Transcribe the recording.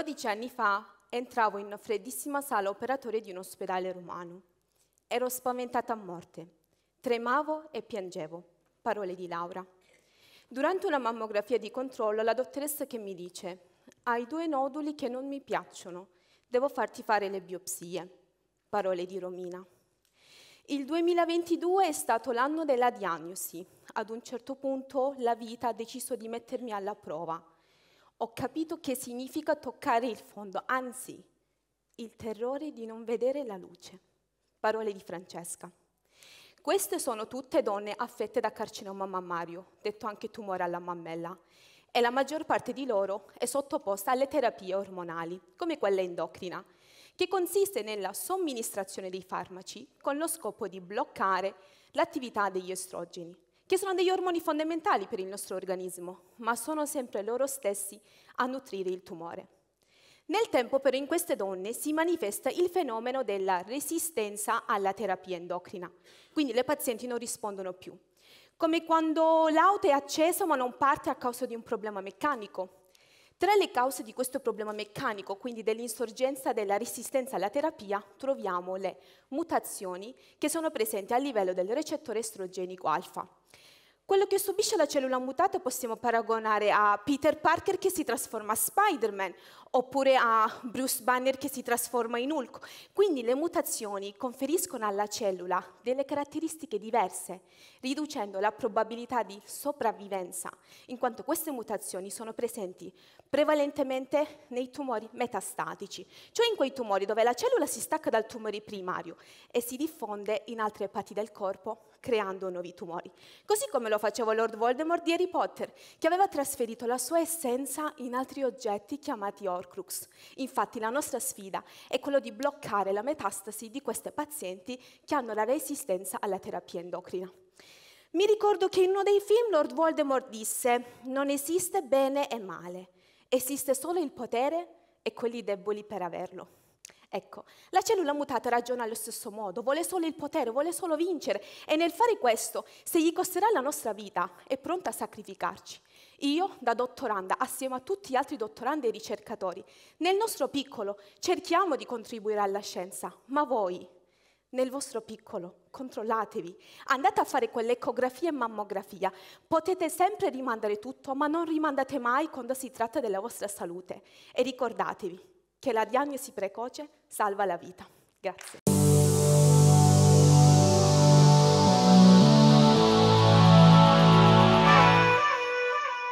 12 anni fa entravo in una freddissima sala operatoria di un ospedale romano. Ero spaventata a morte. Tremavo e piangevo. Parole di Laura. Durante una mammografia di controllo la dottoressa che mi dice hai due noduli che non mi piacciono, devo farti fare le biopsie. Parole di Romina. Il 2022 è stato l'anno della diagnosi. Ad un certo punto la vita ha deciso di mettermi alla prova ho capito che significa toccare il fondo, anzi, il terrore di non vedere la luce. Parole di Francesca. Queste sono tutte donne affette da carcinoma mammario, detto anche tumore alla mammella, e la maggior parte di loro è sottoposta alle terapie ormonali, come quella endocrina, che consiste nella somministrazione dei farmaci con lo scopo di bloccare l'attività degli estrogeni, che sono degli ormoni fondamentali per il nostro organismo, ma sono sempre loro stessi a nutrire il tumore. Nel tempo però in queste donne si manifesta il fenomeno della resistenza alla terapia endocrina, quindi le pazienti non rispondono più. Come quando l'auto è accesa ma non parte a causa di un problema meccanico, tra le cause di questo problema meccanico, quindi dell'insorgenza della resistenza alla terapia, troviamo le mutazioni che sono presenti a livello del recettore estrogenico alfa. Quello che subisce la cellula mutata possiamo paragonare a Peter Parker che si trasforma a Spider-Man oppure a Bruce Banner che si trasforma in Hulk. Quindi le mutazioni conferiscono alla cellula delle caratteristiche diverse, riducendo la probabilità di sopravvivenza, in quanto queste mutazioni sono presenti prevalentemente nei tumori metastatici, cioè in quei tumori dove la cellula si stacca dal tumore primario e si diffonde in altre parti del corpo creando nuovi tumori. Così come lo faceva Lord Voldemort di Harry Potter, che aveva trasferito la sua essenza in altri oggetti chiamati organi dell'Orcrux. Infatti la nostra sfida è quella di bloccare la metastasi di queste pazienti che hanno la resistenza alla terapia endocrina. Mi ricordo che in uno dei film Lord Voldemort disse non esiste bene e male, esiste solo il potere e quelli deboli per averlo. Ecco, la cellula mutata ragiona allo stesso modo, vuole solo il potere, vuole solo vincere e nel fare questo, se gli costerà la nostra vita, è pronta a sacrificarci. Io, da dottoranda, assieme a tutti gli altri dottorandi e ricercatori, nel nostro piccolo cerchiamo di contribuire alla scienza, ma voi, nel vostro piccolo, controllatevi, andate a fare quell'ecografia e mammografia, potete sempre rimandare tutto, ma non rimandate mai quando si tratta della vostra salute e ricordatevi che la diagnosi precoce salva la vita. Grazie.